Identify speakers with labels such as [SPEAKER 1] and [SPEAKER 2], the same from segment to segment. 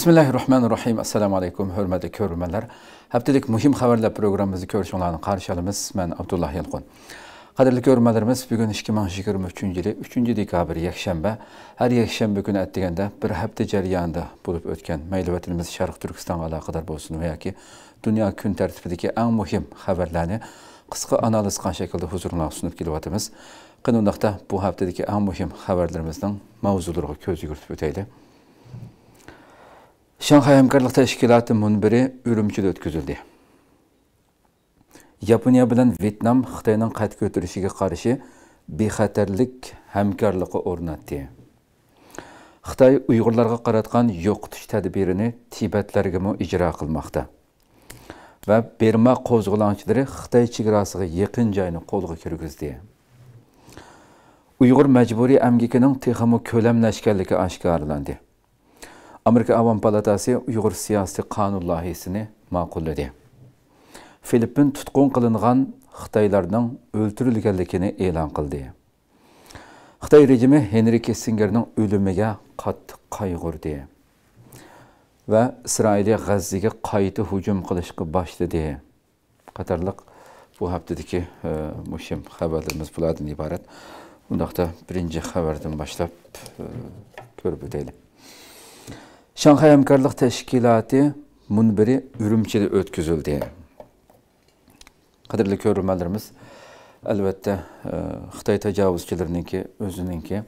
[SPEAKER 1] Bismillahirrahmanirrahim. Assalamu alaykum, hörmətli көрөрмənlər. Həftəlik mühim xəbərlər proqramımızı görüşünlərini qarşılamız. Mən Abdullah Yelqun. Qadirli görmələrimiz bu gün 2023-cü il 3-cü dekabr yekşənbə. Hər yekşənbə günü ətdigəndə bir həftə cəryanında bulub ötən məlumatlarımız Şərq Türkistanla əlaqədar olsun və ya ki, dünya gün tərtibindəki ən mühim xəbərləri qısqa analiz qan şəkildə huzurunuza sunub gəliyətimiz. Qınındaqda bu həftədəki ən mühim xəbərlərimizin mövzularına göz yürütüb ötəylik. Şanghay Hemkarlık Təşkilatı münbiri Ürümçü'de ötküzüldü. Yaponiya bilan Vietnam Xtay'nın Xitoyning qayta ko'tarilishiga qarshi bexatarlik hamkorligi o'rnatdi. Xitoy Uyg'urlarga qaratgan yo'qotish tadbirini Tibatlarga ijro qilmoqda. Va Burma qo'zg'olonchilari Xitoy chegarasiga yaqin joyni qo'lga kirgizdi. Uyg'ur majburiy amgikining texmo ko'lamlashganligi oshkorlandi. Америка Аван Palatasi Uyg'ur siyosiy qonun loyihasini ma'qulladi. Filippin tutqun qilingan Xitoylarning o'ltirilganligini e'lon qildi. Xitoy rejimi Henri Кессингердің o'limiga qattiq qayg'urdi va Isroilga G'azzaga qayta hujum qilishga boshladi. Qatarliq bu haftadagi e, muhim xabarlarimiz bulardan iborat. бірінші xabardan boshlab e, Шанхай әмкарлық тәшкілаты мұнбірі үрімчеді өткізілді. Қадірлі көрімелеріміз, әлбәтті Қытай тәжауызшілерінің өзінің ке,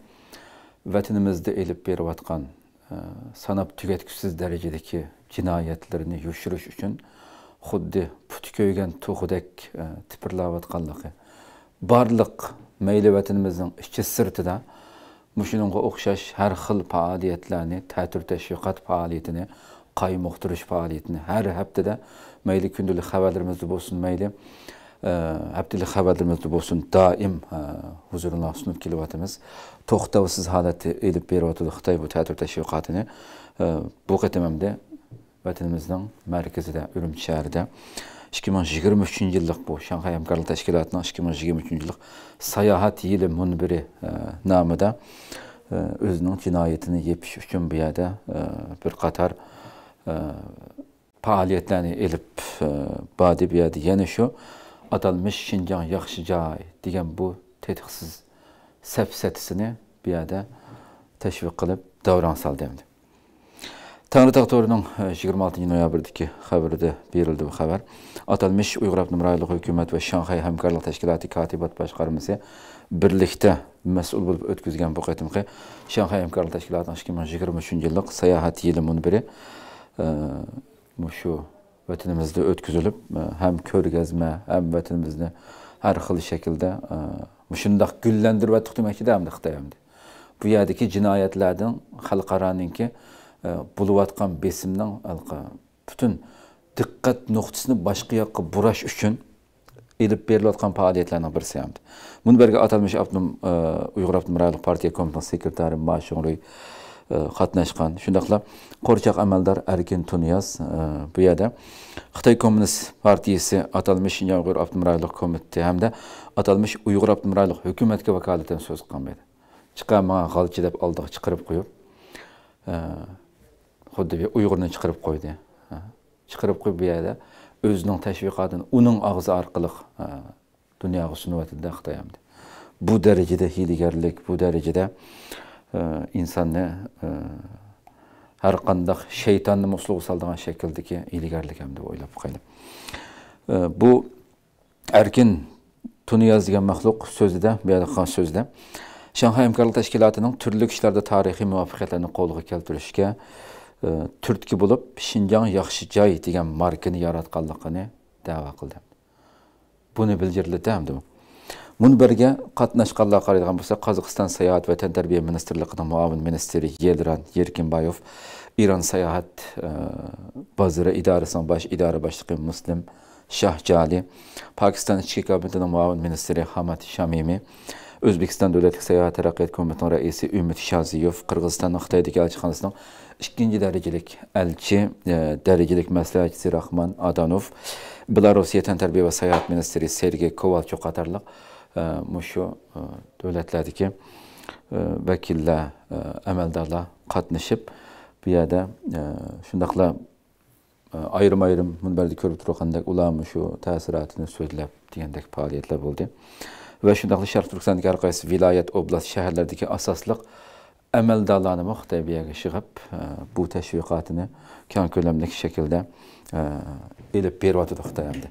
[SPEAKER 1] вәтінімізді әліп беріп атқан санап түгеткісіз дәрежедекі кинайетлеріні үшіріш үшін құдды пүт көйген тұғыдек тіпірлі ауатқанлығы. Барлық мейлі вәтініміздің іші сұртыда, mushunga o'xshash har xil faoliyatlarni ta'tir tashviqot faoliyatini qaymoqtirish faoliyatini har haftada mayli kundalik xabarlarimizda bo'lsin mayli e, haftalik xabarlarimizda bo'lsin doim e, huzuringizga sunib kelyapmiz to'xtovsiz holatda elib beryotdi xitoy bu ta'tir tashviqotini e, bu qatam vatanimizning markazida urumchi shahrida 2023-cü illik bu Şanxay Həmkarlıq Təşkilatının 2023-cü illik Səyahət ili münbiri ə, e, namıda ə, e, özünün cinayətini yepiş üçün bu yerdə e, bir qatar ə, fəaliyyətlərini elib badi bu yerdə. Yəni şu adalmış Şincan yaxşı cay deyən bu tətbiqsiz səfsətisini bu yerdə təşviq qılıb davran sal demdi. tangri taqtorining e, yigirma oltinchi noyabrdagi xabarida berildi bu xabar Uyghur uyg'ur abnumir hukumat va Şanghay hamkorlik tashkiloti kotibat boshqarmasi birlikda mas'ul bo'lib o'tkazgan bu qatimqi shanxay hamkorlik tashkilotining ikki ming yigirma uchinchi yillik sayohat yili munbiri e, shu vatanimizda o'tkazilib e, ham ko'rgazma ham vatanimizni har xil shaklda shundoq gullandirib demoqchida de xitoy hamda bu yerdagi halkaranın ki bo'layotgan besimning butun diqqat nuqtasini boshqa yoqqa burash uchun ilib berilayotgan faoliyatlarning birisi ham munbarga atalmish abdum uyg'ur abdumuraliq partiya komitasi sekretari mashuriy qatnashgan shundoqla qo'rchoq amaldor Erkin tuniyaz bu yerda xitoy kommunist partiyasi atalmish Uyghur uyg'ur abdumuraliq komiteti hamda atalmish uyg'ur abdumuraliq hukumatga vakolatan so'z qilgan edi chiqa man g'alchi deb oldiga chiqarib qo'yib xuddi uyg'urni chiqarib qo'ydi chiqarib qo'yib bu yerda o'zining tashviqotini uning og'zi orqali dunyoga sunyotida xitoy bu darajada hiylagarlik bu darajada insonni har qandaq shaytonni usluga soldigan shakldagi hiylagarlik ham deb o'ylab qo'ydi bu erkin tuniyaz degan maxluq so'zida bu yerda qilgan so'zida shanxay hamkorlik tashkilotining turli ishlarda tarixiy muvaffaqiyatlarni qo'lga keltirishga түрткі болып шинжаң яхшы жай деген марканы яратканлыгыны дәва кылды буны билдирилди һәм Мун бірге қатынашқанлар қарайдыған болса, Қазақстан саяхат вә тәрбие министрлігінің муавин министрі Елран Еркинбаев, Иран саяхат базыры идарасының баш идара башлығы Муслим Шахжали, Pakistan İçki Kabineti'nin muavin ministri Hamad Şamimi, Özbekistan Dövlətlik Səyahat Tərəqiyyət Komitinin rəisi Ümid Şaziyev, Qırğızistan Xitaydakı elçixanasının ikinci dərəcəlik əlçi, e, dərəcəlik məsləhətçisi Rahman Adanov, Belarus Vətən Tərbiyə və Səyahət Ministri Sergey Kovalçuk qatarlıq e, muşu e, dövlətlərdəki vəkillə, əməldarla qatnışıb bu yerdə şundaqla ayrım-ayrım münbərdə görüb turğandək ulamı şu təsiratını söyləb deyəndək fəaliyyətlər oldu. Və şundaqla Şərq Türkistandakı hər qaysı vilayət, oblast, şəhərlərdəki əsaslıq əməldarlarını Muxtəviyə yığıb e, bu təşviqatını şekilde, köləmdəki şəkildə e, elib beriyatdı Xitayəmdə.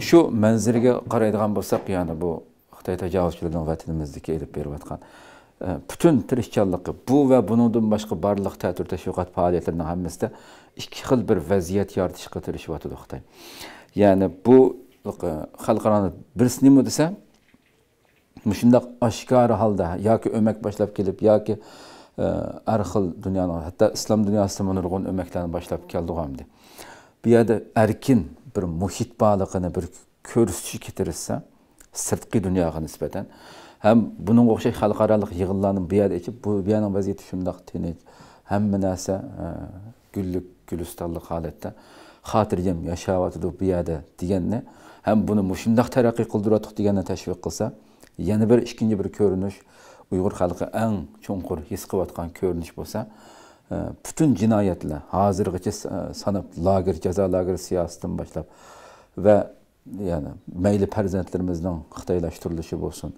[SPEAKER 1] Şu mənzərəyə qaraydığan basak yani bu Xitay təcavüzçülərinin vətənimizdəki elib beriyatqan e, bütün tirişkanlığı bu və bunundan başka barlıq tətür təşviqat fəaliyyətlərinin hamısında iki xil bir vəziyyət yaratışqa tirişyatdı Xitay. Yani bu xalqaranı birisini mi desəm, Müşündaq aşkar halde, ya ki ömek başlayıp gelip, ya ki har xil dunyoni hatto islom dunyosida mana nurg'un o'maklarni boshlab keldi bu yerda erkin bir muhit borlig'ini bir ko'rsatishga tirishsa sirtqi dunyoga nisbatan ham bunga o'xshash xalqaroliq yig'inlarni bu yerda ichib bu buyani vaziyati shundoq tinch hamma narsa gullik gulistonlik holatda xotirjam yashayotdi bu yerda deganni ham buni shundoq taraqqiy qildiryotdik deganni tashviq qilsa yana bir ikkinchi bir ko'rinish uyg'ur xalqi eng chuqur his qilayotgan ko'rinish bo'lsa e, butun jinoyatlar hozirgacha e, sanab lager jazo lager siyosatidan boshlab va ya'ni mayli farzandlarimizning xitoylashtirilishi bo'lsin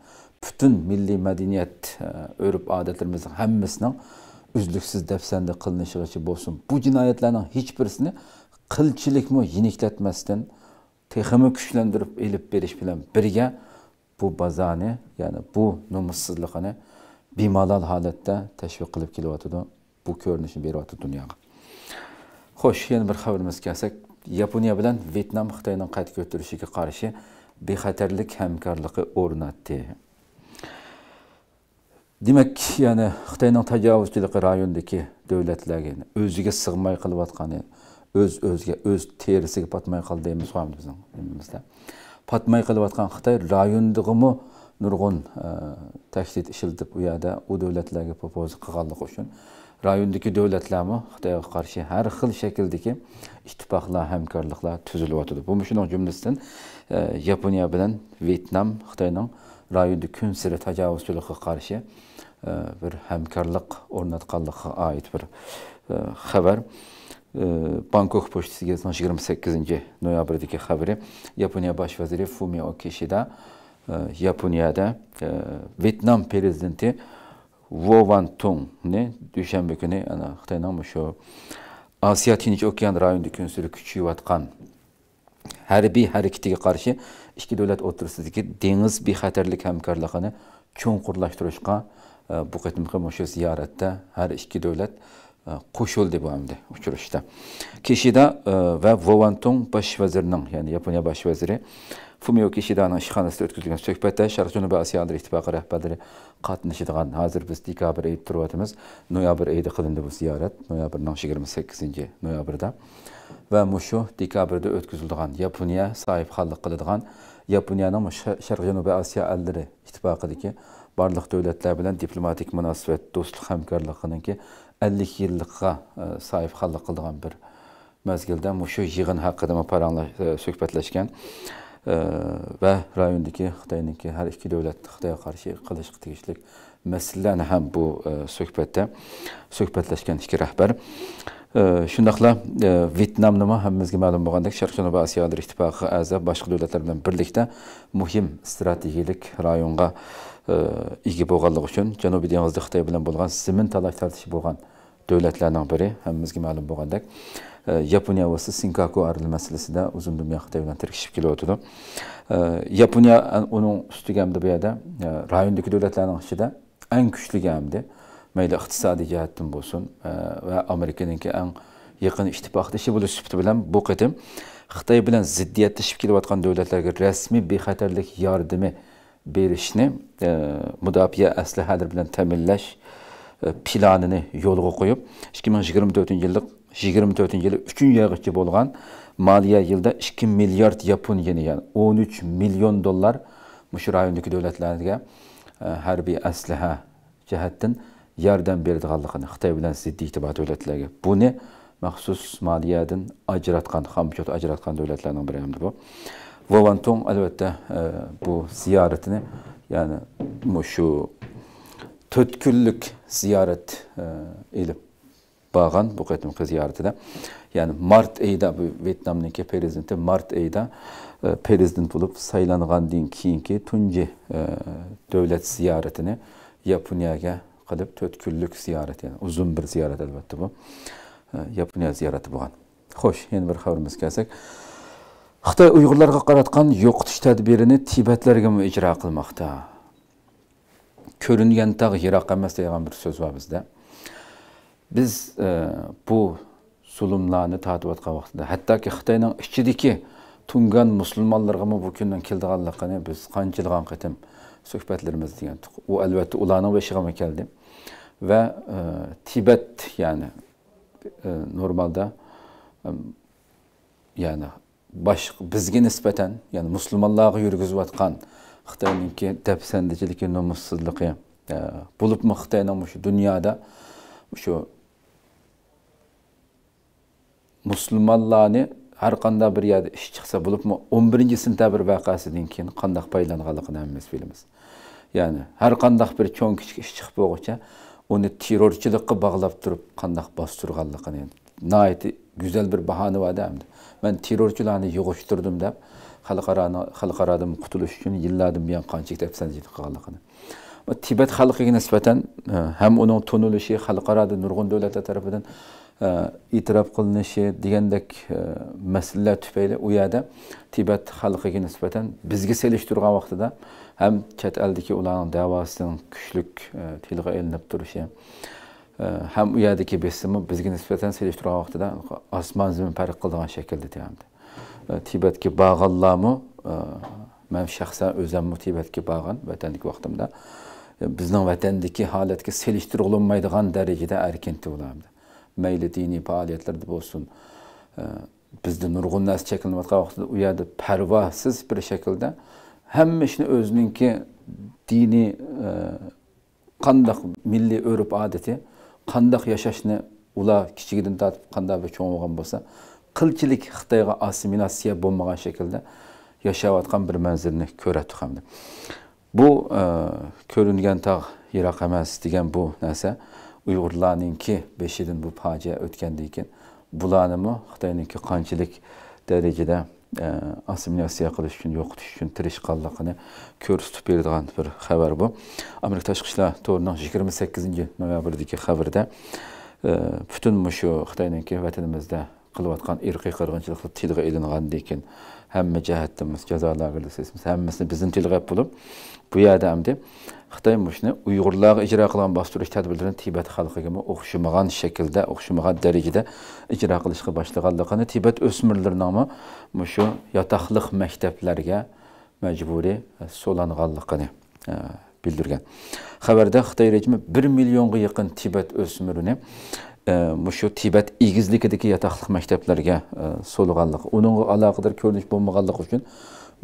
[SPEAKER 1] butun milliy madaniyat e, urf odatlarimizning hammasining uzluksiz dafsanda qilinishigacha bo'lsin bu jinoyatlarning hech birisini qilchilikmi yiniklatmasdan texmi kuchlantirib ilib berish bilan birga bu bazani ya'ni bu nomussizligini bemalol holatda tashviq qilib kelyotidi bu ko'rinishni beryapti dunyoga xo'sh yana bir xabarimizga kelsak yaponiya bilan vyetnam xitoyning qayta ko'tarilishiga qarshi bexatarlik hamkorligi o'rnatdi demak ya'ni xitoyning tajovuzchiligi rayondagi davlatlarga o'ziga sig'may qilayotgani o'z o'ziga o'z terisiga botmay qoldi deymiz bizda patmay qilayotgan xitoy rayondigimi nurg'un e, tahdid ishiltib u yerda u davlatlarga propoza qilganligi uchun rayondagi davlatlarmi xitoyga qarshi har xil shakldagi ittifoqlar hamkorliklar tuzilyotidi bu shuning jumlasidan e, yaponiya bilan vyetnam xitoyning rayonda kun siri tajovuzchilikqa qarshi e, bir hamkorlik o'rnatganlikqa oid bir xabar Ee, Bangkok Poçtisi Gezmiş 28. noyabrdaki haberi Yaponiya Başvaziri Fumio Kishida Japonya'da e, e, Vietnam Prezidenti Wo Van Tong ne düşenbe günü ana Xitaydan bu şu Asya Tinç Okyan rayonundaki künsülü küçüyüvatkan hərbi hərəkətə qarşı iki dövlət oturusidagi dengiz bexatarlik hamkorligini cho'nqurlashtirishga e, bu qitimqi ziyoratda har ikki davlat qo'shildi e, bu hamda uchrashda kishida va e, vovantong bosh vazirining ya'ni yaponiya bosh vaziri fumio kishidani ishxonasida o'tkazilgan suhbatda sharq janubiy osiyo andir ittifoqi rahbarlari qatnashadigan hozir biz dekabr ayib turyapmiz noyabr oyida qilindi bu ziyorat noyabrning yigirma sakkizinchi noyabrda va mushu dekabrda o'tkaziladigan Japonya sohibxonlik qiladigan yaponiyaning sharq janubiy osiyo allari ittifoqidagi barliq devletler bilen diplomatik munosabat do'stlik ki. 52 illiqqa e, sahib xalq qıldığan bir məzgildə muşu yığın haqqında aparanla e, söhbətləşkən e, və rayondakı Xitayınki hər iki dövlət Xitaya qarşı qılış tigişlik məsələlərini həm bu söhbətdə söhbətləşkən iki rəhbər Şundaqla Vyetnamnıma həmmizə məlum olğandak Şərq-Cənubi Asiyalar İttifaqı əza başqa dövlətlər ilə birlikdə mühim strategiyilik rayonğa igi bolğanlıq üçün Cənubi dənizdə Xitay bilan bolğan zimin talaş tərtişi bolğan davlatlarning biri hammamizga ma'lum bo'lgandek e, yaponiya va sinkaku aril masalasida uzun dunyo xitoy bilan tirkishib kelayotgandi e, yaponiya uning ustiga hamda bu yerda e, rayondagi davlatlarning ichida eng kuchli hamda mayli iqtisodiy jihatdan bo'lsin va amerikaniki eng yaqin ittifoqdoshi bo'lish sifati bilan bu qatim xitoy bilan ziddiyatlashib kelayotgan davlatlarga rasmiy bexatarlik yordami berishni mudofaa aslahalari bilan ta'minlash planini yo'lga qo'yib 2024 yillik 2024 yıllık üçün yilgacha bo'lgan maliye yilda 2 milliard yapon yeni ya'ni 13 million dollar shu rayondagi davlatlarga e, harbiy aslaha jihatdan yordam beradiganligini xitoy bilan ziddi itibat davlatlarga buni maxsus moliyadan ajratgan acıratkan, ajratgan davlatlarning biri bir bu vovantong albatta e, bu ziyoratini ya'ni shu to'rt kunlik ziyorat ilib borgan bu qatimgi ziyoratida ya'ni mart oyida bu ке prezidenti mart айда э, президент bo'lib saylangandan keyingi tunji davlat ziyoratini yaponiyaga qilib to'rt kunlik ziyorat ya'ni uzun bir ziyorat albatta bu yaponiya ziyorati bo'lgan xo'sh yana bir xabarimizga kelsak xitoy uyg'urlarga qaratgan yo'qotish tadbirini tibatlarga ijro qilmoqda ko'ringan tag yiroq emas degan bir so'z bor bizda biz e, bu zulmlarni tortayotgan vaqtida hattoki xitoyning ichidagi tungan musulmonlarga bu kundan keldiganligini biz qanchilgan qatim suhbatlarimiz degan u albatta ularning beshig'imi keldi va e, Tibet ya'ni e, normalda e, ya'ni boshqa bizga nisbatan ya'ni musulmonlarga yurgizayotgan xitoyninki dafsandachiligi nomussizligi e, bo'libmi xitoyni shu dunyoda shu musulmonlarni har qanday bir yerda ish chiqsa bo'libmi o'n birinchi sentabr voqeasidan keyin qandoq paylanganligini hammamiz bilamiz ya'ni har qandoq bir cho'ng kichik ish chiqib bo'lguncha uni terrorchilikqa bog'lab turib qandoq bostirganligini nihoyat go'zal bir bahona borda man terrorchilarni yig'ishtirdim deb xalqaroni xalqarodan qutulish uchun yillardan buyon qancha tafsanjilik qolganligini tibat xalqiga nisbatan e, ham uning tunilishi xalqaroda nurg'un davlatlar tarafidan e, e'tirof qilinishi degandek e, masalalar tufayli u yerda tibat xalqiga nisbatan bizga selishtirgan vaqtida ham chet eldagi ularning da'vosining kuchlik tilga ilinib turishi ham u yerdagi besimi bizga nisbatan selishtirgan vaqtida osmon zamin farq qiladigan shaklda deyapti tibatga bag'anlamu man shaxsan o'zimni tibatga bag'an vatandagi vaqtimda bizning vatandagi holatga selishtirilolmaydigan darajada erkinti bo'lardi mayli diniy faoliyatlarda bo'lsin bizda nurg'un narsa cheklanayotgan vaqtida u yerda parvasiz bir shaklda hamma ishni o'ziningki diniy qandaq milliy urf odati qandaq yashashni ular kichigidan tortib qanday cho'ng'igan bo'lsa qilchilik xitoyga assimilyatsiya bo'lmagan shaklda yashayotgan bir manzilni ko'radi hamda bu e, ko'ringan tog' yiroq emas degan bu narsa uyg'urlarninki beshidan bu fojia o'tgandan keyin bularnimi xitoyniki qanchalik darajada e, assimilyatsiya qilish uchun yo'qotish uchun tirishqanligini ko'rsatib beradigan bir xabar bu amerika tashqi ishlar to'rining yigirma sakkizinchi noyabrdagi xabarda e, butun shu xitoyniki vatanimizda qilayotgan irqiy qirg'inchilikni tilga ilingandan keyin hamma jihatdan biz jazolagarda hammasini bizni tilg'ab bo'lib bu yerda hamda xitoy mushni uyg'urlarga ijro qilgan bostirish tadbirlarini tibat xalqiga o'xshamagan shaklda o'xshamagan darajada ijro qilishga boshlaganligini tibat o'smirlarinimi shu yotoqliq maktablarga majburiy so'langanligini e, bildirgan xabarda xitoy rejimi bir millionga yaqin Tibet o'smirini shu tibat egizlikidagi yotoqliq maktablarga e, so'lganlik uningga aloqador ko'rinish bo'lmaganligi uchun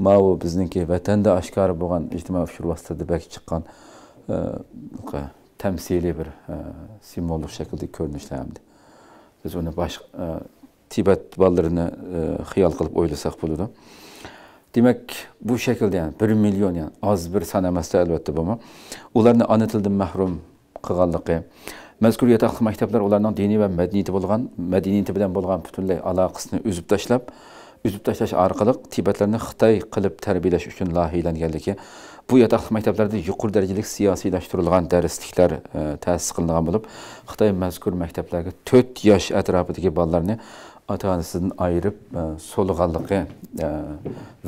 [SPEAKER 1] mau bizningki vatanda oshkora bo'lgan ijtimoiy fikr vositada balki chiqqan e, tamsiliy bir e, simvolik shaklda ko'rinishlardi biz uni boshqa tibat bolalarini xiyol qilib o'ylasak bo'ladi demak bu shaklda yani bir million yani oz bir san emasda albatta bu ularni ona tildan mahrum qilganligi Məzkur yataqlı məktəblər onlarla dini və mədəniyyəti bolğan, mədəniyyəti bilan bolğan bütünlüy əlaqəsini üzüb təşləb, üzüb təşləş arqalıq Tibetlərini Xitay qılıb tərbiyələş üçün layihələnganligi, bu yataqlı məktəblərdə yuqur dərəcəlik siyasiləşdirilən dərsliklər ə, təsis qılınan olub, Xitay məzkur məktəblərə 4 yaş ətrafındakı balalarını ata-anasından ayırıb ə, solğanlığı ə,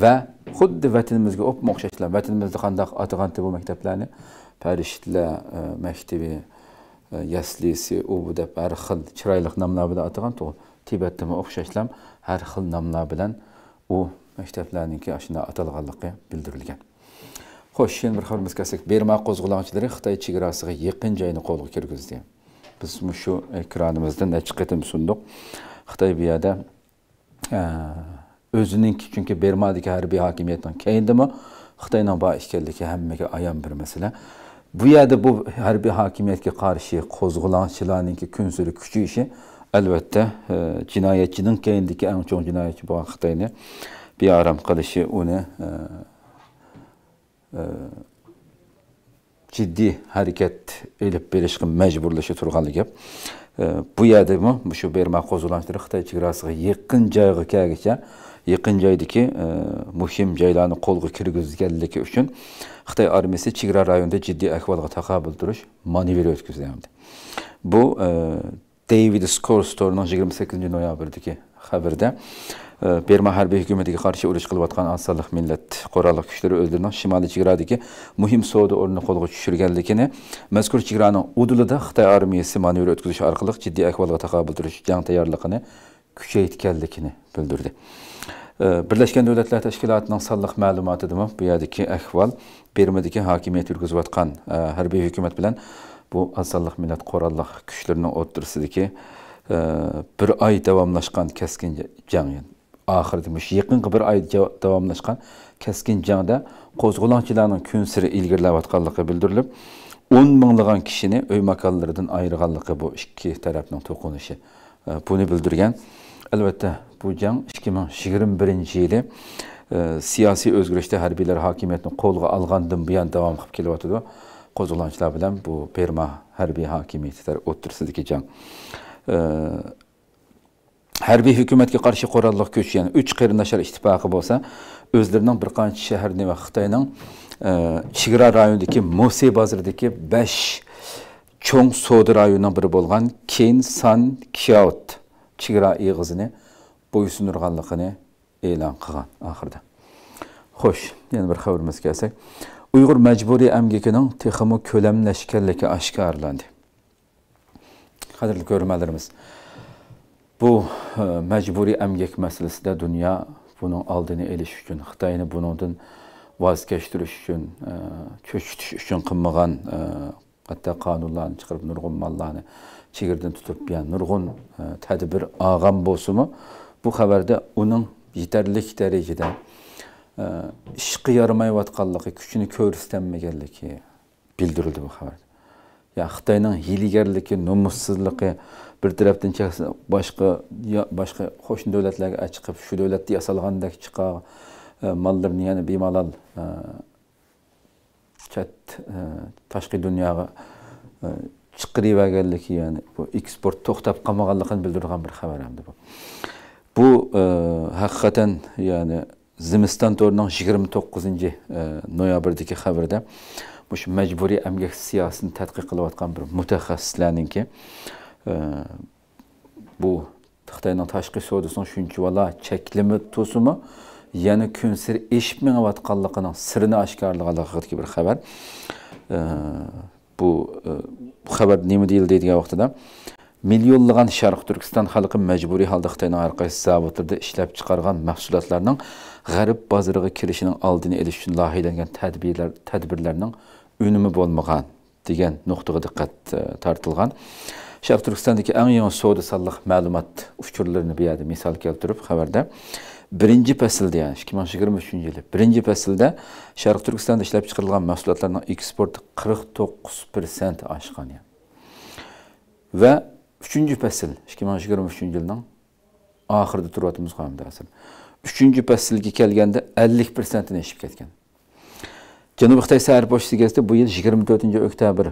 [SPEAKER 1] və xuddi vətənimizə op oxşayışlar, vətənimizdə qandaq atığan bu məktəblərini Pərişidlə məktəbi, yaslisi u bu deb har xil chiroyli nomlar bilan atagan to'g'ri tibatdimi o'xshashlam har xil nomlar bilan u maktablarniki shunday atalganligi bildirilgan xo'sh yana bir xabarimiz kelsak berma qo'zg'olonchilari xitoy chegarasiga yaqin joyni qo'lga kirgizdi biz shu ekranimizda necha qitim sundiq xitoy bu yerda o'zininki chunki bermadagi harbiy hokimiyatdan keyindimi xitoyning bor ekanligi hammaga ayon bir masala Bu yerdə bu hərbi hakimiyyətə qarşı qozğulançılarınki gün sürü küçük işi əlbəttə e, cinayətçinin qeyindəki ən çox cinayətçi bu vaxtdayını bir aram qılışı onu e, e, ciddi hərəkət elib belişqi məcburlaşı turğanlı gəp. E, bu yerdə mi, bu şu bermə qozğulançıları Xitay çiqrasıqı yıqqın cayğı kəgəcə, Yakın yaqin joydagi e, muhim joylarni qo'lga kirgizganligi uchun xitoy armiyasi Çigra rayonida ciddi ahvolga taqobil duruş manevri o'tkazgandi bu e, david scorstorning yigirma sakkizinchi noyabrdagi xabarda e, berma harbiy hukumatiga qarshi urush qilayotgan asirliq millat qurolli kuchlari o'zlarining shimoliy chegaradagi muhim savdo o'rnini qo'lga tushirganligini Çigranın, chegaraning udulida xitoy armiyasi manevr o'tkazish orqali ciddi ahvolga taqobil duruş, jang tayyorligini күче еткәнлегене белдерде. Birleşken Devletler Teşkilatı'nın sallık malumatı mı? Bu yerdeki ehval, Birmideki hakimiyet yürgüzü atkan e, hükümet bilen bu azallık millet korallık güçlerinin otursideki ki bir ay devamlaşkan keskin canın. Ahir demiş, yakın bir ay devamlaşkan keskin canda kozgulançılarının kün sürü ilgirler atkallıkı bildirilip, 10 minglagan kishini uy makonlaridan ayirganligi bu ikki tarafning to'qinishi e, bunu bildirgan Elbette bu jang 2021 yili e, siyosiy o'zgarishda harbiylar hokimiyatni qo'lga olgandan buyon devam qilib kelyotidi qo'zg'olonchilar bilan bu perma harbiy hokimiyatlar o'ttirsidagi jang e, Harbi hukumatga karşı qurolli köşeyen ya'ni uch qarindoshlar ittifoqi bo'lsa o'zlarining bir qancha shaharni va xitoyning chegara e, rayonidagi mose bozoridagi besh cho'ng savdo rayonining biri bo'lgan keyn san chigara ig'izini bo'ysunurganligini e'lon qilgan oxirida xo'sh yana bir xabarimizga kelsak uyg'ur majburiy amgikining texmi ko'lamlashganligi oshkorlandi qadrli ko'rmalarimiz bu e, majburiy amgak masalasida dunyo buning oldini olish uchun xitoyni bunidan voz kechtirish uchun e, cho'chitish uchun qilmagan e, hatto qonunlarni chiqarib nurg'un mollarni chegirdan tutib nurg'un e, tadbir og'am bo'lsimi bu xabarda uning yetarli darajada e, ishqi yaramayotganligi kuchini ko'rsatmaganligi bildirildi bu xabarda ya xitoyning hiyligarligi nomussizligi bir tarafdan boshqa boshqa qo'shni davlatlarga chiqib shu davlatda yasalgandek chiqa e, mollarni yana bemalol chat tashqi dunyoga chiqirib yuborganligi ya'ni bu eksport to'xtab qolmaganligini bildirgan bir xabar hamda bu bu e, haqiqatan ya'ni zimiston to'rining yigirma to'qqizinchi e, noyabrdagi xabarda bu shu majburiy amgak siyosatini tadqiq qilayotgan bir mutaxassislarninki e, bu xitoyning tashqi savdosini shuncha vala cheklimi to'simi yana kun sir eshib minayotganligining sirini oshkorlaganligi bir xabar e, E, bu xəbər nima deyil deyilən vaxtda millionlagan Şərq Türkistan xalqı məcburi halda Xitayın hər qaysı zavodlarında işləb çıxarğan məhsullarının Qərb bazarına kirişinin aldını eliş üçün layihələnən tədbirlər tədbirlərinin önümü olmağan degan nuqtaga diqqat e, tortilgan sharq turkistondagi eng yangi savdo salliq ma'lumot uchurlarini bu yerda misol keltirib xabarda birinci fəsildə, yəni 2023-cü il birinci fəsildə Şərq Türkistanda işləb çıxırılan məhsullatların eksportu 49% aşqan. Yəni. Və üçüncü fəsil 2023-cü ilin axırda turvatımız qanunda əsr. Üçüncü fəsilgə gəlgəndə 50%-ni eşib getgan. Жанубы Қытай сәр бөшсігесті бұйыл 24-ні өктәбір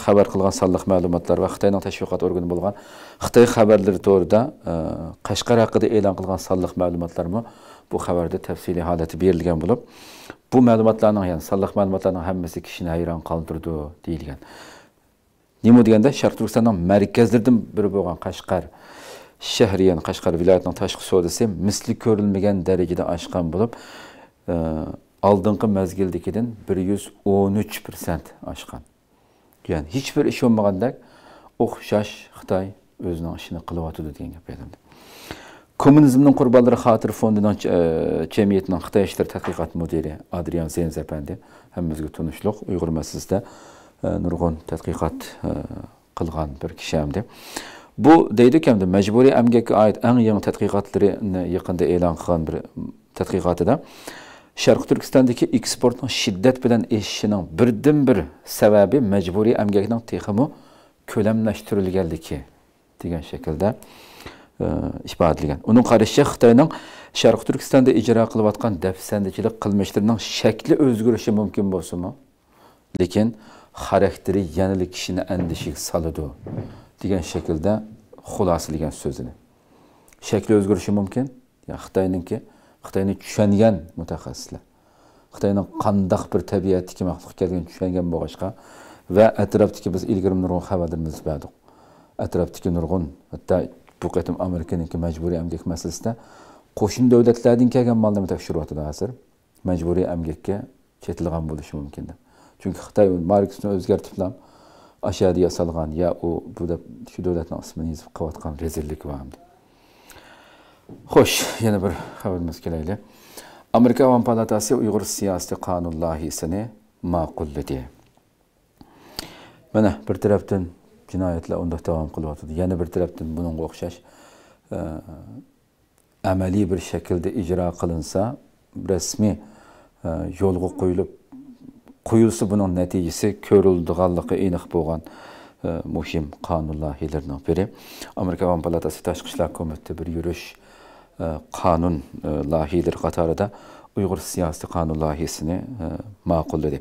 [SPEAKER 1] қабар қылған салық мәліматлар ва Қытайның тәшвиқат органы болған Қытай қабарлары торыда Қашқар ақыды елан қылған салық мәліматлар мұ бұл қабарда тәпсилі халеті берілген болып, бұл мәліматларның, яғни салық мәліматларның әммесі кішіні айран қалдырды дейілген. Немо дегенде Шарқ Түркістанның мәркәздердің бірі болған Қашқар шәһәр, яғни Қашқар вилаятының ташқы саудасы мисли көрілмеген дәрежеде ашқан болып, алдыңғы мәзгилдикиден 113% ашқан. Яғни ешбір іш болмағандак оқшаш Қытай өзінің ішіне қылып атуды деген гап айтылды. Komünizmin Kurbanları Hatır Fondu'nun e, cemiyetinin Xitay İşleri Tədqiqat Müdiri Adrian Zeynz Efendi, həmimizgü tunuşluq, Uyğur məsizdə e, Nurgun tədqiqat e, qılğan bir kişəmdir. Bu, deydi ki, mecburi əmgəkə aid ən yeni tədqiqatları yaxında elan qılan bir tədqiqatıdır. sharqi turkistondagi eksportning shiddat bilan eshishining birdan bir sababi majburiy amgakning texmi ko'lamlashtirilganligi degan shaklda e, ifodalangan uning qarashicha xitoyning sharqi turkistonda ijro qilayotgan dafsandichilik qilmishlarining shakli o'zgarishi mumkin bo'lsinmi lekin xarakteri yanalik kishini andishiga soladi degan shaklda xulosalagan so'zini shakli o'zgarishi mumkin xitoyninki yani xitoyni tushungan mutaxassislar xitoyni qandoq bir tabiatdagi maxluq ekanligini tushungan bo'lg'ashqa va atrofdagi biz ilgari nurg'un xabarlarimiz berdik atrofdagi nurg'un hatto bu qatim amerikaniki majburiy amgak masalasida qo'shni davlatlardan kelgan mollarni tekshiryapti hozir majburiy amgakka chetilgan bo'lishi mumkin deb chunki xitoy marksni o'zgartirib ham ashadiya yasalgan yo u bu shu davlatni ismini yozib qilayotgan rezillik va Hoş, yine bir xabarimiz kelaylik. Amerika Avam palatasi Uyg'ur siyosiy qonun loyihasini ma'qulladi. Mana bir tarafdan jinoyatlar unda davom qilyotdi. Yine bir e, e, bunun buningga o'xshash amaliy bir shaklda ijro qilinsa, rasmiy yo'lga qo'yilib qo'yilsa buning natijasi ko'riladiganligi aniq bo'lgan. E, muhim qonun loyihalarining biri amerika avom palatasi tashqi ishlar bir yurish ee, kanun e, lahileri qatarida Uyghur siyasi kanun lahisini e, ma'qulladi.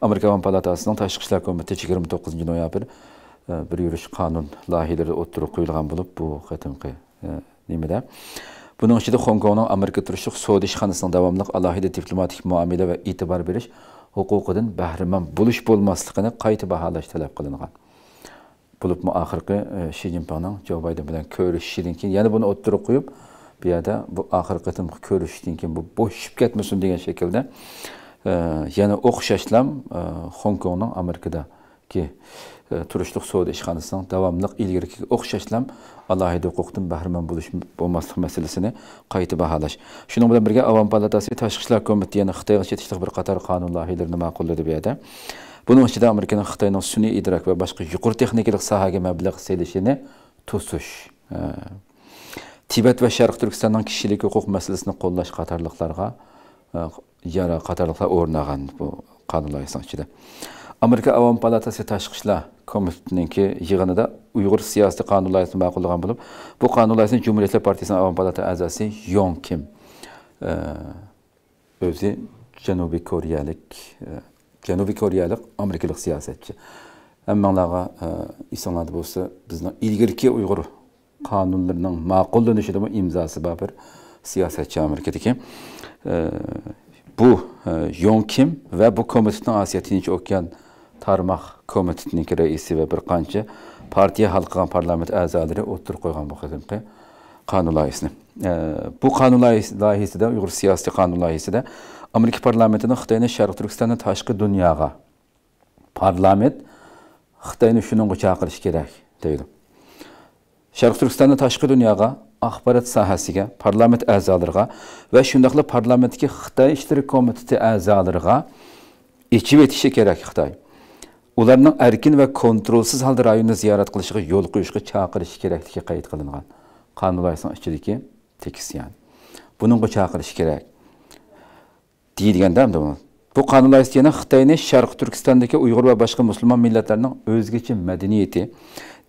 [SPEAKER 1] Amerika Van Palatasining Tashqi ishlar komiteti 29 noyabr e, bir yürüyüş kanun lahileri o'ttirib qo'yilgan bo'lib, bu qatimqi nimada Bunun içinde Hong Kong'un Amerika turuşluk Suudi işhanasının devamlılık alahide diplomatik muamele ve itibar veriş hukukudun behriman buluş bulmaslıkını kayıtı bahalaş talep kılıngan. Bulup mu ahirki Xi Jinping'in Joe Biden bilen körüşşidin yani bunu oturup koyup, bu yerda bu oxirgi qitim ko'rishdan keyin bu bo'sh ketmasin degan shaklda e, yana o'xshashlam e, xong kongni amerikadagi e, turishliq savdo ishxonasining davomli ilgariki o'xshashlam alohida huquqdan bahramand bo'lish bo'lmaslik masalasini qayta baholash shuning bilan birga avom palatasi tashqi ishlar komiteti yana xitoyga chetishlik bir qator qonun loyihalarini ma'qulladi bu yerda buning ichida amerikaning xitoyning sun'iy idrok va boshqa yuqori texnikalik sohaga mablag' selishini to'sish Tibet ve Şərq Türkistan'ın kişilik hukuk meselesini qollaş qatarlıqlarga e, yara qatarlıqlar o'rnagan bu qanun loyihasinin ichida amerika avom palatasi tashqi ishlar komitetiningki yig'inida uyg'ur siyosiy qonun loyihasini ma'qullagan bo'lib bu qonun loyihasini jumuriyatlar partiyasini avom palata a'zosi yong kim o'zi e, janubiy koreyalik janubiy e, koreyalik amerikalik siyosatchi hammanglarga esinglarda bo'lsa bizni ilgirki uyg'ur kanunlarının qonunlarining ma'qullanishida imzosi bor bir siyosatchi amerikadagi ee, bu e, yon kim ve bu komitetning osiyo tinch okyan tarmoq komitetniki raisi ve bir qancha partiya hal qilgan parlament a'zolari o'tirib qo'ygan bu qadimgi qonun loyihasini ee, bu qonun loyihasida uyg'ur siyosiy qonun loyihasida amerika parlamentinin xitoyni sharq turkistonni tashqi dunyoga parlament xitoyni shuningga chaqirish kerak deydi Şərq Türkistanda təşqi dünyaya, axbarat sahəsiga, parlament əzalarına və şundaqla parlamentdəki Xitay İştirak Komiteti əzalarına içib etişi kerak Xitay. Onların erkin və kontrolsuz halda rayonu ziyarət qilishigə yo'l qo'yishga chaqirishi kerakligi qayd qilingan. Qanun loyihasining ichidagi tekst ya'ni. Buningga chaqirish kerak. deyilganda bu. Bu qanun loyihasi yana Xitoyni Sharq Turkistondagi Uyg'ur va boshqa musulmon millatlarining o'zgacha madaniyati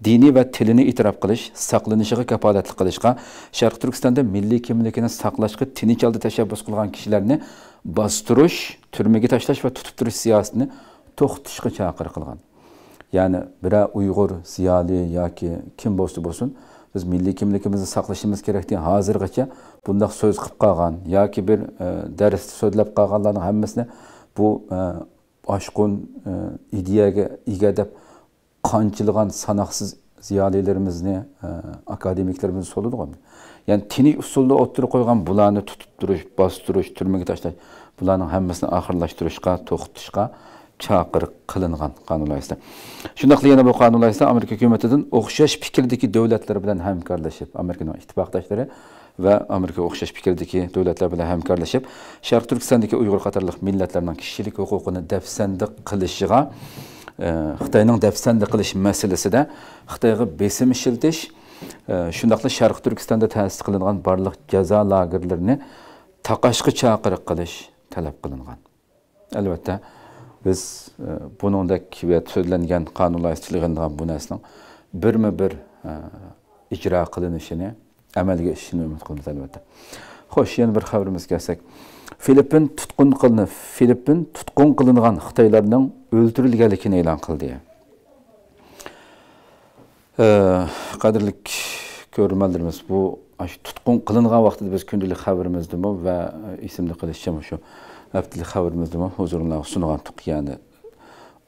[SPEAKER 1] dini ve tilini itiraf qilish saqlanishiga kapolatlik qilishga sharq turkistonda milli kimligini saqlashga tinch oldi tashabbus qilgan kishilarni bastırış, türmegi tashlash ve tutib turish siyosatini to'xtatishga chaqir qilgan ya'ni bira uyg'ur ziyoli yoki kim bo'lsa bo'lsin biz milli milliy saklaşımız saqlashimiz hazır degan hozirgacha söz so'z qilib qolgan yoki bir e, darsda so'zlab qolganlarni hammasini bu e, oshqun e, ideyaga ega deb qanchilg'an sanoqsiz ne akademiklerimiz akademiklarimizni so'ladi ya'ni tini usulda o'ttirib qo'ygan bulanı tutib turish bostirish turmaga tashlash bularning hammasini oxirlashtirishga to'xtatishga chaqiriq qilingan qonun loyihasida shundoqli yana bu qonun loyihasida amerika hukumatidan o'xshash fikrdagi davlatlar bilan hamkorlashib amerikaning ittifoqdoshlari va amerika o'xshash fikrdagi davlatlar bilan hamkorlashib sharq turkistondagi uyg'ur qatorliq millatlarning kishilik huquqini dafsandi qilishiga xitoyning dafsanda qilish masalasida xitoyga besim ishiltish e, shundoqla sharq turkistonda ta'sis qilingan barliq jazo lagerlarini taqashqa chaqiriq qilish talab qilingan albatta biz e, buningdek so'zlangan qonun loyihasichiligida bu narsaning birma bir e, ijro qilinishini amalga oshishini umid qilamiz albatta xo'sh yana bir xabarimizga kelsak Филиппин тұтқын қылынып, Филиппин тұтқын қылынған Қытайлардың өлтірілгәлікін елан қылды. Э, қадірлік көрмәлдіріміз, бұл тұтқын қылынған вақытыда біз күнділік қабірімізді мұ вә э, есімді қылышчы мұ, әптілік қабірімізді мұ, huzuruna сұнған тұқ, яғни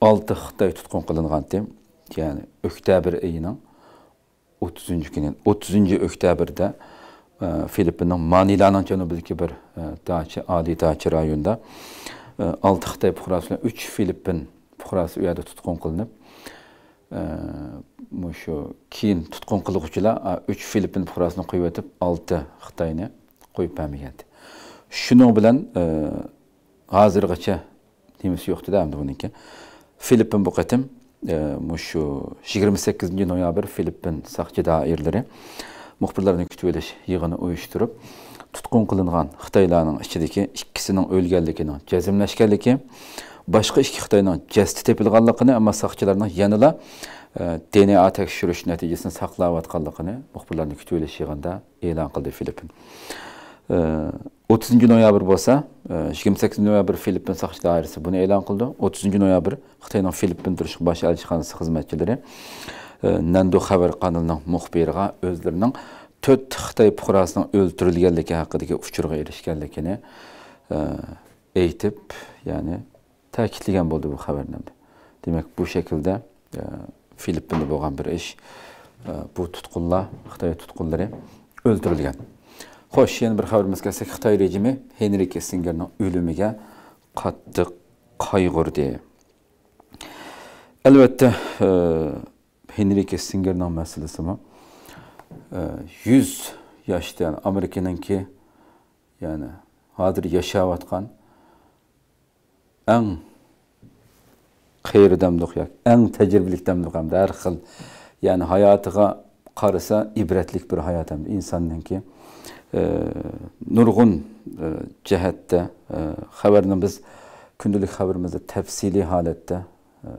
[SPEAKER 1] алты Қытай тұтқын қылынған дем, яғни өктәбір 30 күнін, 30 өктәбірді Филиппиннің Маниланың жөні бір тачы, ади тачы районда. Алты Қытай пұқырасына үш Филиппин пұқырасы үйәді тұтқын қылынып, мұшы кейін тұтқын қылық үшіла үш Филиппин қойып өтіп, алты Қытайны қойып немесі yo'q dedi endi bu e, e, yigirma sakkizinchi noyabr filippin muxbirlarni kutib olish yig'ini uyushtirib tutqun qilingan xitoylarning ichidagi ikkisining o'lganligini jazmlashganligi boshqa ikki xitoyning jasdi tepilganligini ammo soqchilarning yanada e, dna tekshirish natijasini saqlayotganligini muxbirlarni kutib olish yig'inida e'lon qildi filippin e, o'ttizinchi noyabr bo'lsa e, yigirma sakkizinchi noyabr filippin saqchi doirasi buni e'lon qildi o'ttizinchi noyabr xitoyning filippin turish bosh elchixonasi xizmatchilari Э, Нәнду хабар каналының мөхбиргә өздерінің төрт Хытай пухрасының өлтүрелгәнлеге хакындагы учурга эришкәнлегене әйтеп, яни тәэкидләгән булды бу хәбәрнәмдә. Демәк, бу шәкелдә э, Филиппинда булган бер эш, э, бу тутқынлар, Хытай тутқынлары өлтүрелгән. Хош, яңа бір хәбәребез келсәк, Хытай режимі Хенри Киссинджерның өліміге каттык кайгырды. Әлбәттә, Henry Kissinger'dan meselesi E, ee, 100 yaşta yani ki yani hadir yaşayotgan en xeyri demdik ya, en tecrübelik demdik hem de her yani hayatıga qarasa ibretlik bir hayat hem insanın ki e, ee, nurgun e, cihette e, haberini biz gündelik haberimizde tefsili halette e,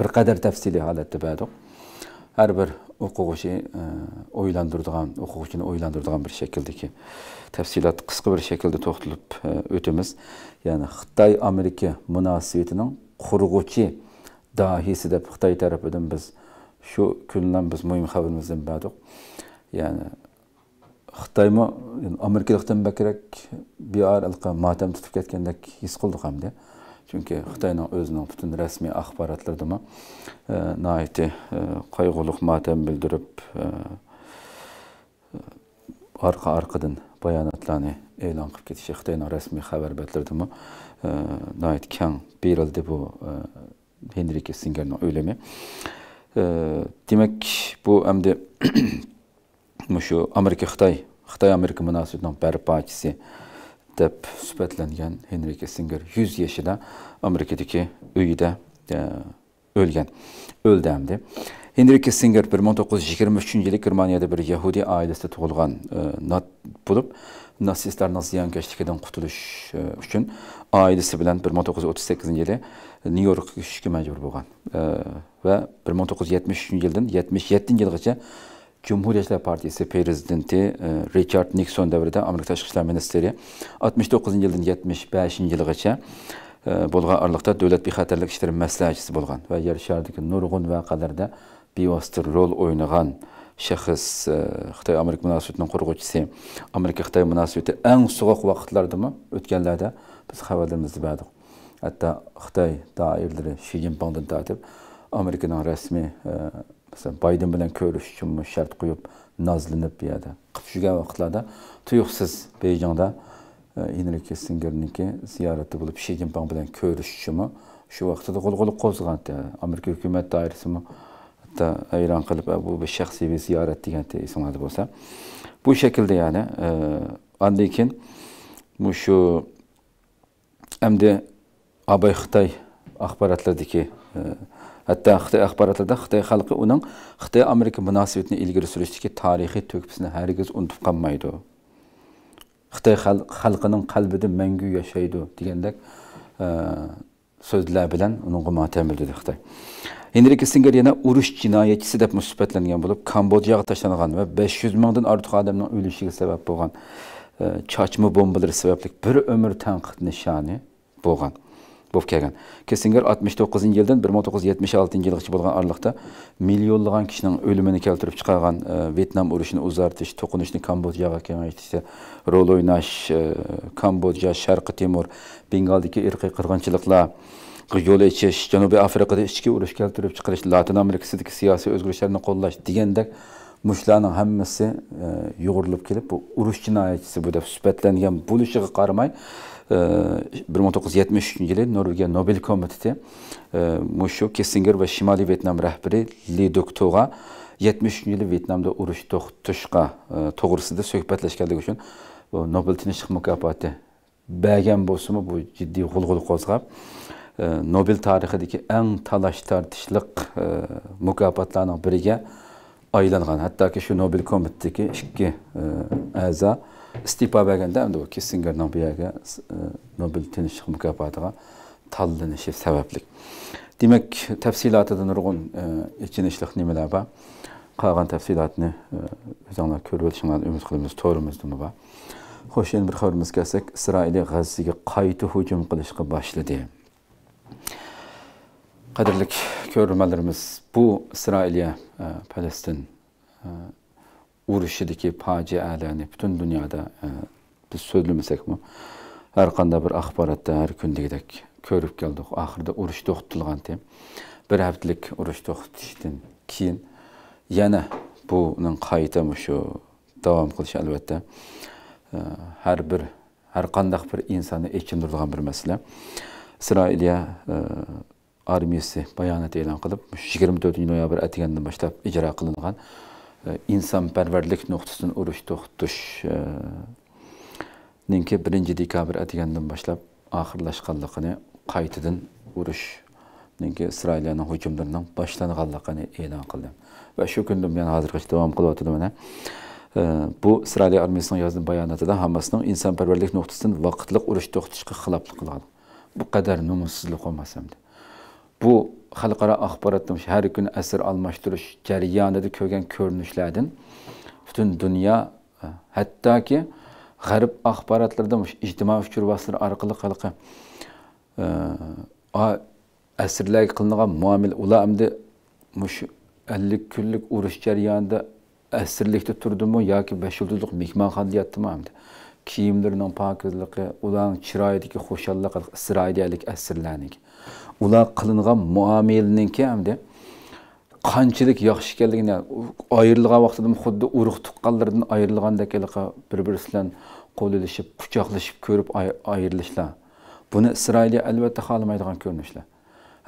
[SPEAKER 1] bir kadar tefsili halette berdik. әрбір оқығушы ойландырдыған ойландырдыған бір шекілді ке тәпсилат қысқы бір шекілді тоқталып өтеміз яғни қытай америка мұнасибетінің құрғучы дахисі деп қытай тарапыдан біз шу күннен біз мойым хабарымызды бәдіқ яғни қытай ма америкалықтан бәкірек биар әлқа матам тұтып кеткендек ес Çünki Xitayla özünün bütün rəsmi axbaratlarına e, naiti e, qayğılıq matəm bildirib e, arxa-arqadan bayanatlarını elan qılıb getişi Xitayla rəsmi xəbər bildirdim. Naiti kən berildi bu Henry Kissinger'in ölümü. Demək bu əmdi şu Amerika-Xitay, Xitay-Amerika münasibətinin bərpakisi, deb sifatlangan henri kissinger yuz yoshida amerikadagi uyida e, o'lgan o'ldi hamda henri kissinger bir ming to'qqiz yuz yigirma uchinchi yili germaniyada bir yahudiy oilasida tug'ilgan e, bo'lib natsistlarni ziyonkashligidan qutulish e, uchun oilasi bilan bir ming to'qqiz yuz o'ttiz sakkizinchi yili nyu yorkka ko'chishga majbur bo'lgan va bir ming to'qqiz yuz yetmish uchinchi yildan yetmish yettinchi yilgacha Cumhuriyyətlər Partiyası prezidenti e, Richard Nixon dövrüdə Amerika Təşqi İşlər Ministeri 69-cu ildən 75-ci ilgəcə bolğan aralıqda dövlət bixətərlik işləri məsləhətçisi bolğan və yer şəhərdəki nurğun vəqələrdə biosfər rol oynayan şəxs e, Xitay Amerika münasibətinin qurğucusu, Amerika Xitay münasibəti ən soğuq vaxtlardamı ötənlərdə biz xəbərlərimizdə verdik. Hətta Xitay dairələri Şi Jinpingdən tərtib Amerikanın rəsmi e, Mesela Biden bilen körüş için mi şart koyup nazlanıp bir yerde. Kıpşıgan vakitlerde tuyuksuz Beijing'de Henry Kissinger'ninki ziyareti bulup Xi Jinping bilen şu için mi şu vaxtda qolqoluq qozğan Amerika hökumət dairəsi mi hətta elan qılıb e, bu bir şahsi bir ziyarət deyən ismində bolsa. Bu şekilde yani e, andikin bu şu əmdi Abay Xitay axbaratlardakı e, Hatta Xitay axbaratlarida Xitay halkı onun, Xitay Amerika munosabatini ilgari surishdagi tarixiy to'kisini hargiz unutib qolmaydi. Xitay xalqining qalbida mangu yashaydi degandek e, so'zlar bilan uningga matamil dedi Xitoy. Henrik Kissinger yana urush jinoyatchisi deb nisbatlangan bo'lib, Kambodjaga tashlangan ve 500 mingdan ortiq odamning o'lishiga sabab bo'lgan chachma e, bombaları sebeplik, bir ömür tanqid nishoni bo'lgan. bo'lib kelgan kessinger oltmish to'qqizinchi yildan bir ming to'qqiz yuz yetmish oltinchi yilgacha bo'lgan oraliqda millionlagan kishining o'limini keltirib chiqargan e, vyetnam urushini uzartish to'qinishni kambodjaga kengaytirishda rol o'ynash e, kambodja sharqi temur bengaldagi irqiy qirg'inchiliklar yo'l ichish janubiy afrikada ichki urush keltirib chiqarish latin amerikasidagi siyosiy o'zgarishlarni qo'llash degandek mushlarning hammasi e, kelib bu urush jinoyatchisi bu deb sifatlangan bo'lishiga qaramay 1973 ming to'qqiz yili nobel komiteti e, mushu kissinger va shimoliy Vietnam rahbari li doktoga 73 uchinchi yili vyetnamda urush to'xtatishga e, to'g'risida suhbatlashganligi uchun nobel tinchlik mukofoti bergan bo'lsinmi bu jiddiy g'ulg'ul qo'zg'ab e, nobel tarixidagi eng talash tortishliq mukofotlarning biriga aylangan hattoki shu nobel komitetidagi ikki a'zo istifa berganda endi u kissinger nobiyaga e, nobel tinchlik mukofotiga tanlanishi sababli demak tafsilotidan nurg'un e, ichinishliq nimalar bor qolgan tafsilotni e, o'zinglar ko'rib o'tishingizni umid qilamiz to'g'rimizdimi bor xo'sh endi bir xabarimizga kelsak isroil g'azzaga qayta hujum qilishga boshladi qadrlik ko'rmanlarimiz bu isroiliya palastin urushidagi fojialarni butun dunyoda e, biz so'zlamasakmi har qanday bir axborotda har kundagidek ko'rib keldik oxirida urush to'xtatilgan deb bir haftalik urush to'xtatishdan keyin yana buning qayta shu davom qilish albatta e, har bir har qandaq bir insonni echindiradigan bir masala isroiliya e, armiyasi bayonot e'lon qilib yigirma to'rtinchi noyabr atigandan boshlab ijro qilingan insonparvarlik nuqtasidan nuqtasini to'xtatish to'xtatishninki e, birinchi dekabr atigandan boshlab oxirlashganligini qaytadan urush ninki isroiliyani hujumlaridan boshlanganligini e'lon qildi va shu kundan buyon hozirgacha davom qilyotdi mana bu isroil armiyasining yozgan bayonotida hamasning insonparvarlik nuqtasidan vaqtliq urush to'xtatishga xiloflik qiladi bu qadar nomussizlik bo'lmasam bu xalqaro axborotni har kuni asr almashtirish jarayonida ko'rgan ko'rinishlardan butun dunyo e, hattoki g'arb axborotlarida ijtimoiy uchur vasir orqali xalqi e, asrlarga qilingan muomila ular hamda shu ellik kunlik urush jarayonida asirlikda turdimi yoki besh yulduzlik mehmonxonada yotdimi hamda kiyimlerinin pakizliği, ulan çirayedeki hoşallık, ısraidiyelik esirlerinin. Ular kılıngan muamelenin ki hem de qanchalik yaxshi ekanligini ayrilgan vaqtida xuddi urug' tuqqanlardan ayrilgandek bir biri bilan qo'l ilishib quchoqlashib ko'rib ayrilishlar buni isroiliya albatta xohlamaydigan ko'rinishlar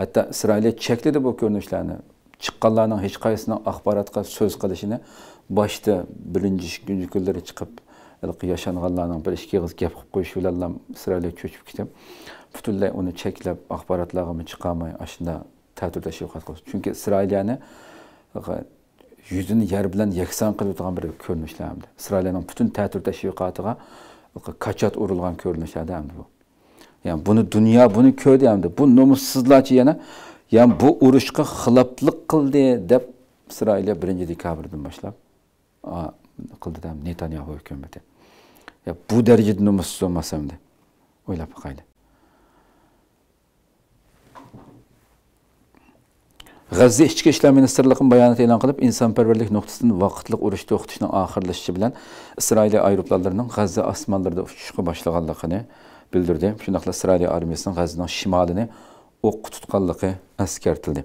[SPEAKER 1] hatto isroiliya chekladi bu ko'rinishlarni chiqqanlarning hech qaysining axborotga so'z qilishini boshida birinchi kunlari çıkıp ilqi yaşanğanlarning bir ikki qiz gap qilib qo'yish bilan sirali cho'chib ketib butunlay uni cheklab axborotlarni chiqarmay shunda ta'tilda shavqat qilish chunki isroiliyani yuzini yer bilan yakson qilib o'tirgan bir ko'rinishlar hamda isroiliyani butun ta'til tashviqotiga qachat urilgan ko'rinishlarda bu ya'ni bunu dünya bunu ko'rdi hamda bu nomussizlarchi yana ya'ni bu urushga xiloflik qildi deb isroiliya birinchi dekabrdan boshlab qildi ham netanyahu hukumati ya bu derecede namaz tutmasam de. Oylap bakaydı. G'azza ichki ishlar ministrligining bayonot e'lon qilib insonparvarlik nuqtasini vaqtliq urush to'xtatishning oxirlashishi bilan isroiliya aeroplanlarining g'azza osmonlarida uchishga boshlaganligini bildirdi shundoqla isroiliya armiyasining g'azzaning shimolini o'qqa tutganligi eskartildi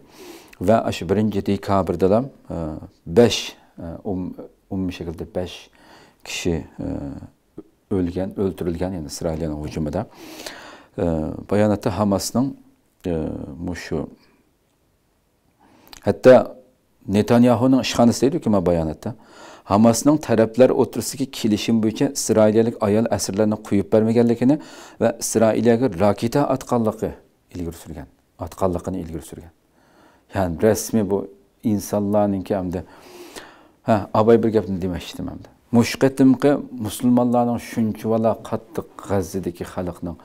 [SPEAKER 1] ve shu birinchi dekabrda ham e, besh e, um, umumi shaklda besh kishi e, o'lgan öldürülgen ya'ni İsrail'in isroiliyani hujumida e, bayonotda hamasning shu e, hatto netanyaxuning ishxonasi deydiku mana bayonotda hamasning taraflar o'rtasidagi kelishim bo'yicha isroiliyalik ayol asirlarni qo'yib bermaganligini va isroiliyaga raketa atqanligi ilgari surgan atqanligini ilgari surgan ya'ni resmi bu insonlarninki hamda ha abay bir gapni demoqchi edim hamda Müşketim mushqatimqi musulmonlarning shunchavala qattiq g'azzadagi xalqning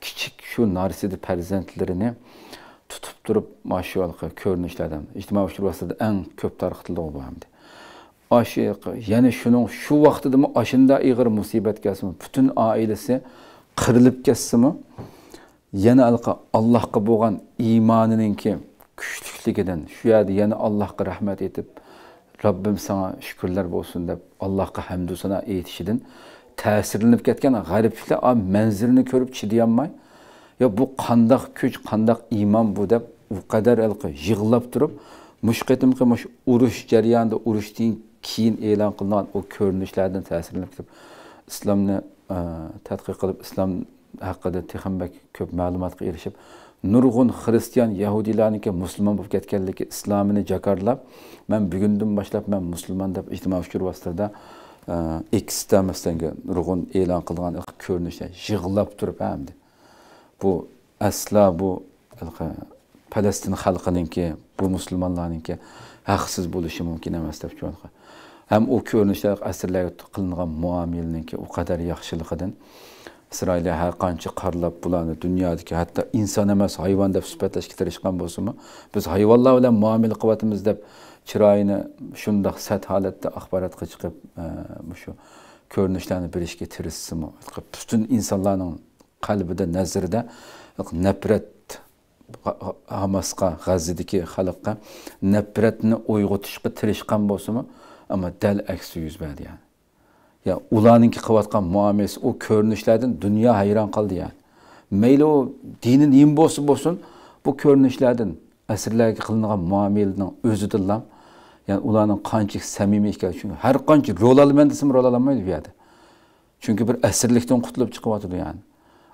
[SPEAKER 1] küçük şu narsidi farzandlarini tutup durup mana shu ko'rinishlardan ijtimoiy uchrashuvlarda en köp tarqatildi bu hamda ya'ni şu shuning shu vaqtidami ashunda bütün ailesi kırılıp butun oilasi qirilib ketsinmi yana alqa allohga bo'lgan iymonininki kuchlikligidan shu yerda yana allohga rahmet edip. robbim sana shukurlar bo'lsin deb allohga hamdu sano aytishidan ta'sirlanib ketgan g'aribchilar manzilni ko'rib chidayolmay yo bu qandoq kuch qandoq iymon bu deb u qadar yig'lab turib mush qitimqi mush urush jarayonida urushdan keyin e'lon qilingan u ko'rinishlardan ta'sirlanib ketib islomni tadqiq qilib islom haqida texambak ko'p ma'lumotga erishib nurg'un xristian yahudiylarniki musulmon bo'lib ketganligi islomini jakarlab man bugundan boshlab man musulmon deb ijtimoiy fikr vositalarda e, ikkisida nurg'un e'lon qilgan ko'rinishda yig'lab turib hamdi bu aslo bu falastin xalqiningki bu musulmonlarningki haqsiz bo'lishi mumkin emas deb ham u ko'rinishda asrlarga qilingan muomilaningki u qadar yaxshiligidan isroilga har qancha qarlab bularni dunyodagi hatto inson emas hayvon deb sifatlashga tirishgan bo'lsinmi biz hayvonlar bilan muomala qilyapmiz deb chiroyini shundoq sat holatda axborotga chiqib e, shu ko'rinishlarni bilishga tirishsinmi butun insonlarning qalbida nazarida nafrat hamasqa g'aznidagi xalqqa nafratni uyg'otishga tirishgan bo'lsinmi ammo dal aksi yuz berdi yani ya ki qilayotgan muamelesi, u ko'rinishlardan dunyo hayron kaldı ya'ni mayli u dini nim bo'lsa bo'lsin bu ko'rinishlardan asrlarga qilingan muomalaning o'zidilam ya'ni ularning qanchalik samimiy ekanligi chunki har kançı rol olaman desam rol alamaydı bu yerde. chunki bir asrlikdan kutulup chiqyotidi ya'ni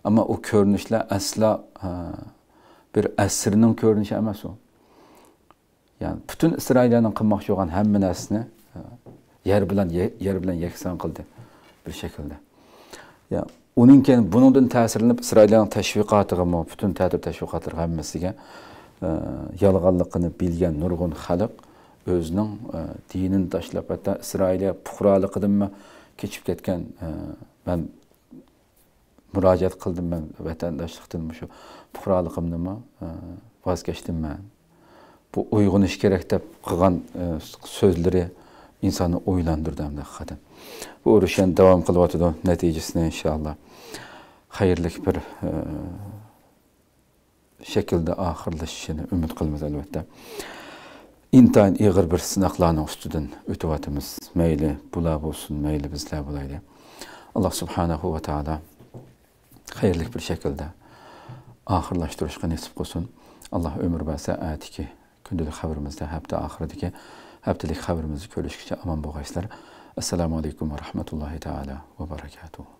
[SPEAKER 1] ammo u ko'rinishlar aslo bir asrning ko'rinishi emas u ya'ni butun isroillarning qilmoqchi bo'lgan hamma narsasini yer bilan yer bilan yakson qildi bir shaklda uning keyin buningdan ta'sirlanib isroilning tashviqotiga butun tartib tashviqotlar hammasiga e, yolg'onligini bilgan nurg'un xalq o'zining e, dinini tashlab hatto isroiliya puhroliqidimi kechib ketgan e, man murojaat qildim man vatandoshlikdan shu puhroliqimnimi voz kechdim man bu uyg'unish kerak deb qilgan so'zlari insonni o'ylantirdi haqiqatdan bu urush endi davom qilyotidi natijasini inshaalloh xayrlik bir shaklda e, oxirlashishini umid qilamiz albatta intayin ig'ir bir sinoqlarni ustidan o'tyapmiz mayli bular bo'lsin mayli bizlar bo'layli alloh subhanahu va taolo xayrlik bir shaklda oxirlashtirishga nisib qilsin alloh umr va saatiki kundalik xabarimizda hafta oxiridagi haftalik xabarimizni ko'rishguncha omon bo'lg'aysizlar assalomu alaykum va rahmatullohi taala va barakatuh